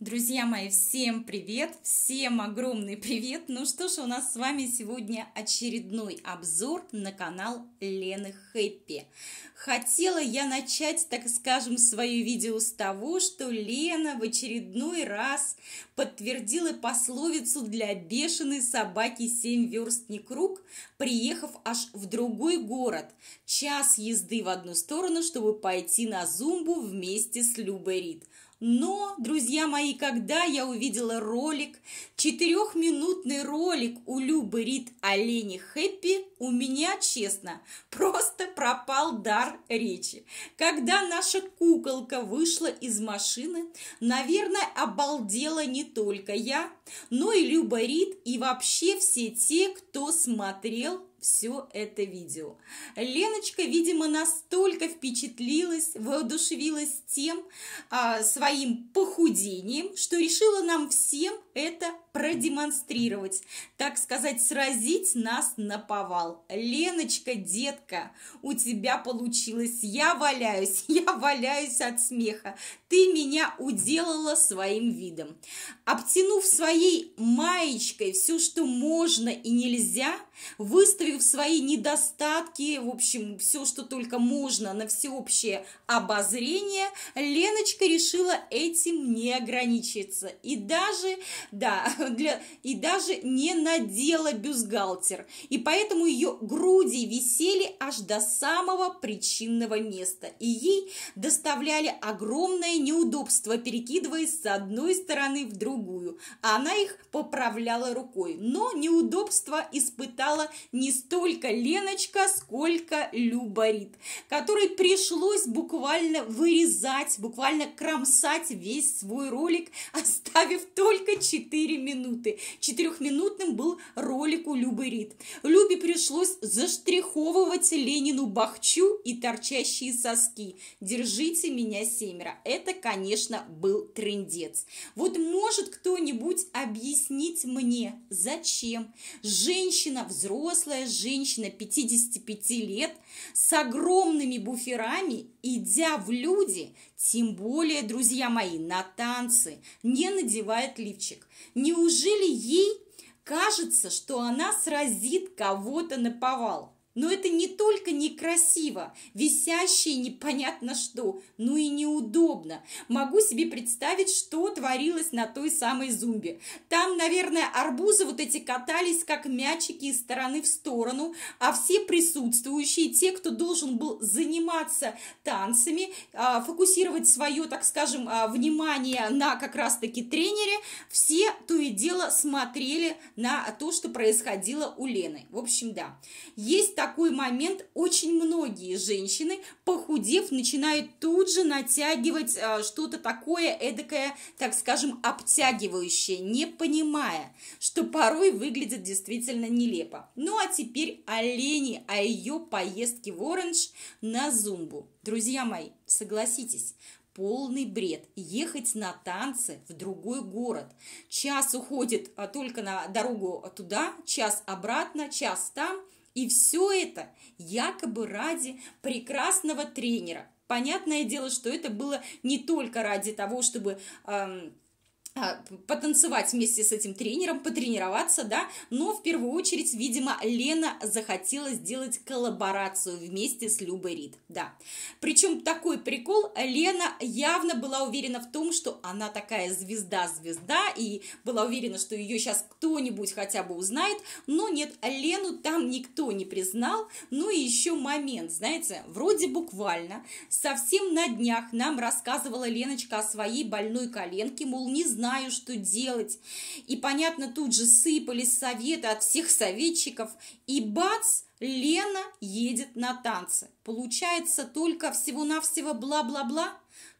Друзья мои, всем привет! Всем огромный привет! Ну что ж, у нас с вами сегодня очередной обзор на канал Лены Хэппи. Хотела я начать, так скажем, свое видео с того, что Лена в очередной раз подтвердила пословицу для бешеной собаки семь верст не круг, приехав аж в другой город. Час езды в одну сторону, чтобы пойти на зумбу вместе с Любой Рид. Но, друзья мои, когда я увидела ролик, четырехминутный ролик у Любы Рид Олени Хэппи, у меня, честно, просто пропал дар речи. Когда наша куколка вышла из машины, наверное, обалдела не только я, но и Люба Рид, и вообще все те, кто смотрел все это видео. Леночка, видимо, настолько впечатлилась, воодушевилась тем а, своим похудением, что решила нам всем это продемонстрировать, так сказать, сразить нас на повал. Леночка, детка, у тебя получилось. Я валяюсь, я валяюсь от смеха. Ты меня уделала своим видом. Обтянув своей маечкой все, что можно и нельзя, выставив свои недостатки, в общем, все, что только можно на всеобщее обозрение, Леночка решила этим не ограничиться. И даже, да, для, и даже не надела бюстгальтер. И поэтому ее груди висели аж до самого причинного места. И ей доставляли огромное неудобство, перекидываясь с одной стороны в другую. Она их поправляла рукой. Но неудобство испытала не столько Леночка, сколько Любарит, которой пришлось буквально вырезать, буквально кромсать весь свой ролик, оставив только 4 минуты минуты. Четырехминутным был ролик у Любы Рид. Любе пришлось заштриховывать Ленину бахчу и торчащие соски. «Держите меня, семеро». Это, конечно, был трендец. Вот может кто-нибудь объяснить мне, зачем женщина, взрослая женщина 55 лет, с огромными буферами идя в люди, тем более, друзья мои, на танцы, не надевает лифчик. Неужели ей кажется, что она сразит кого-то на повал? Но это не только некрасиво, висящее непонятно что, но и неудобно. Могу себе представить, что творилось на той самой зумбе. Там, наверное, арбузы вот эти катались, как мячики из стороны в сторону, а все присутствующие, те, кто должен был заниматься танцами, а, фокусировать свое, так скажем, а, внимание на как раз-таки тренере, все то и дело смотрели на то, что происходило у Лены. В общем, да. Есть такой момент очень многие женщины, похудев, начинают тут же натягивать э, что-то такое эдакое, так скажем, обтягивающее, не понимая, что порой выглядит действительно нелепо. Ну а теперь о Лене, о а ее поездке в Оранж на Зумбу. Друзья мои, согласитесь, полный бред. Ехать на танцы в другой город. Час уходит э, только на дорогу туда, час обратно, час там – и все это якобы ради прекрасного тренера. Понятное дело, что это было не только ради того, чтобы... Эм, а, потанцевать вместе с этим тренером, потренироваться, да, но в первую очередь, видимо, Лена захотела сделать коллаборацию вместе с Любой Рид, да. Причем такой прикол, Лена явно была уверена в том, что она такая звезда-звезда, и была уверена, что ее сейчас кто-нибудь хотя бы узнает, но нет, Лену там никто не признал, ну и еще момент, знаете, вроде буквально, совсем на днях нам рассказывала Леночка о своей больной коленке, мол, не знаю, знаю, что делать. И, понятно, тут же сыпались советы от всех советчиков, и бац, Лена едет на танцы. Получается только всего-навсего бла-бла-бла,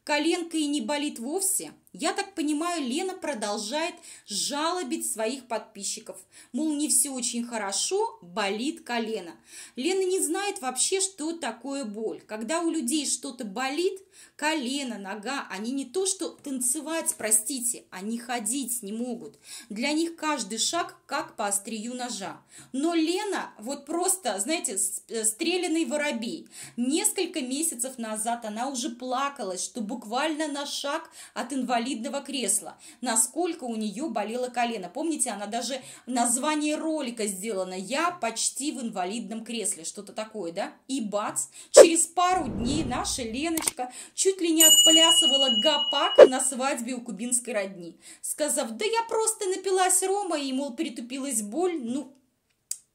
коленка и не болит вовсе – я так понимаю, Лена продолжает жалобить своих подписчиков. Мол, не все очень хорошо, болит колено. Лена не знает вообще, что такое боль. Когда у людей что-то болит, колено, нога, они не то что танцевать, простите, они ходить не могут. Для них каждый шаг как по острию ножа. Но Лена вот просто, знаете, э, стрелянный воробей. Несколько месяцев назад она уже плакалась, что буквально на шаг от инвалидности инвалидного кресла, насколько у нее болело колено. Помните, она даже название ролика сделана «Я почти в инвалидном кресле», что-то такое, да? И бац, через пару дней наша Леночка чуть ли не отплясывала гопак на свадьбе у кубинской родни, сказав «Да я просто напилась рома и, мол, притупилась боль, ну,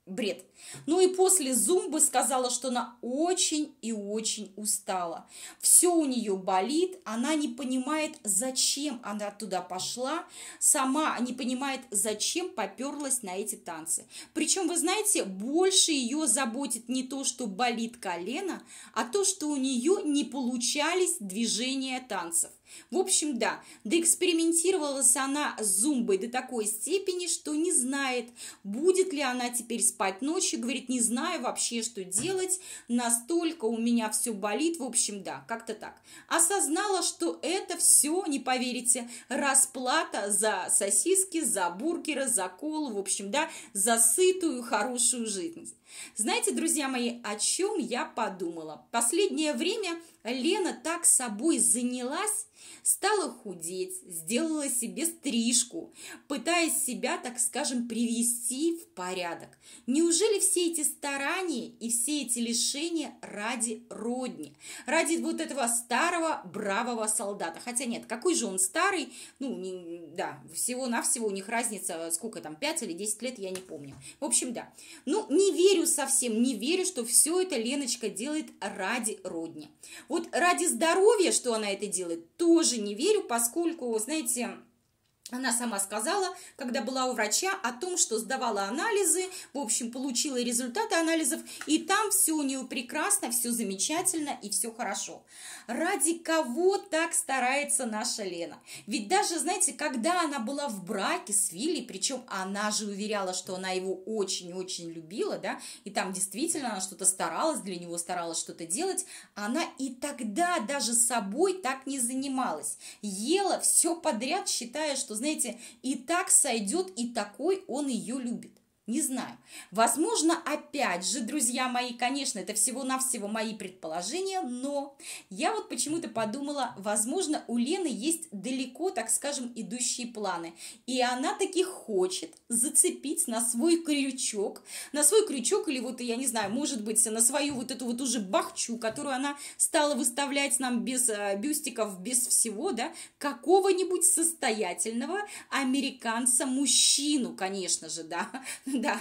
бред. Ну и после зумбы сказала, что она очень и очень устала. Все у нее болит, она не понимает, зачем она туда пошла, сама не понимает, зачем поперлась на эти танцы. Причем, вы знаете, больше ее заботит не то, что болит колено, а то, что у нее не получались движения танцев. В общем, да, доэкспериментировалась она с зумбой до такой степени, что не знает, будет ли она теперь спать ночью, говорит, не знаю вообще, что делать, настолько у меня все болит, в общем, да, как-то так. Осознала, что это все, не поверите, расплата за сосиски, за бургеры, за колу, в общем, да, за сытую, хорошую жизнь. Знаете, друзья мои, о чем я подумала? Последнее время Лена так собой занялась, Стала худеть, сделала себе стрижку, пытаясь себя, так скажем, привести в порядок. Неужели все эти старания и все эти лишения ради родни, ради вот этого старого бравого солдата? Хотя нет, какой же он старый, ну, не, да, всего-навсего у них разница, сколько там, 5 или 10 лет, я не помню. В общем, да. Ну, не верю совсем, не верю, что все это Леночка делает ради родни. Вот ради здоровья, что она это делает, то тоже не верю, поскольку, знаете, она сама сказала, когда была у врача, о том, что сдавала анализы, в общем, получила результаты анализов, и там все у нее прекрасно, все замечательно и все хорошо. Ради кого так старается наша Лена? Ведь даже, знаете, когда она была в браке с Вилли, причем она же уверяла, что она его очень-очень любила, да, и там действительно она что-то старалась, для него старалась что-то делать, она и тогда даже собой так не занималась. Ела все подряд, считая, что знаете, и так сойдет, и такой он ее любит. Не знаю. Возможно, опять же, друзья мои, конечно, это всего-навсего мои предположения, но я вот почему-то подумала, возможно, у Лены есть далеко, так скажем, идущие планы. И она таки хочет зацепить на свой крючок, на свой крючок или вот, я не знаю, может быть, на свою вот эту вот уже бахчу, которую она стала выставлять нам без э, бюстиков, без всего, да, какого-нибудь состоятельного американца-мужчину, конечно же, да, да,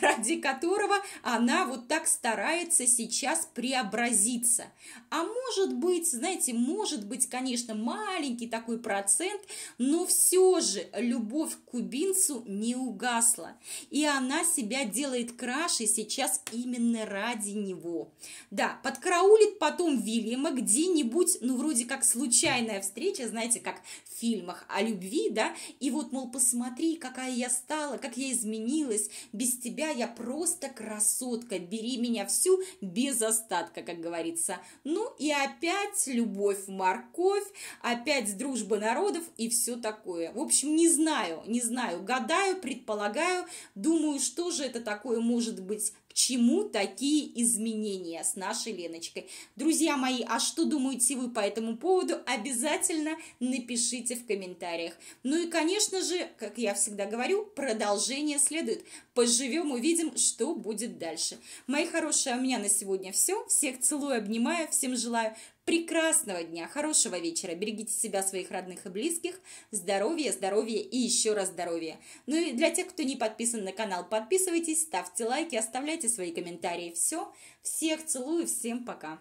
ради которого она вот так старается сейчас преобразиться. А может быть, знаете, может быть, конечно, маленький такой процент, но все же любовь к кубинцу не угасла. И она себя делает краше сейчас именно ради него. Да, подкараулит потом Вильяма где-нибудь, ну, вроде как случайная встреча, знаете, как в фильмах о любви, да, и вот, мол, посмотри, какая я стала, как я изменилась, изменилась. Без тебя я просто красотка. Бери меня всю без остатка, как говорится. Ну и опять любовь, морковь, опять дружба народов и все такое. В общем, не знаю, не знаю, гадаю, предполагаю, думаю, что же это такое может быть чему такие изменения с нашей Леночкой. Друзья мои, а что думаете вы по этому поводу, обязательно напишите в комментариях. Ну и, конечно же, как я всегда говорю, продолжение следует. Поживем, увидим, что будет дальше. Мои хорошие, у меня на сегодня все. Всех целую, обнимаю, всем желаю прекрасного дня, хорошего вечера. Берегите себя, своих родных и близких. Здоровья, здоровья и еще раз здоровья. Ну и для тех, кто не подписан на канал, подписывайтесь, ставьте лайки, оставляйте свои комментарии. Все, всех целую, всем пока.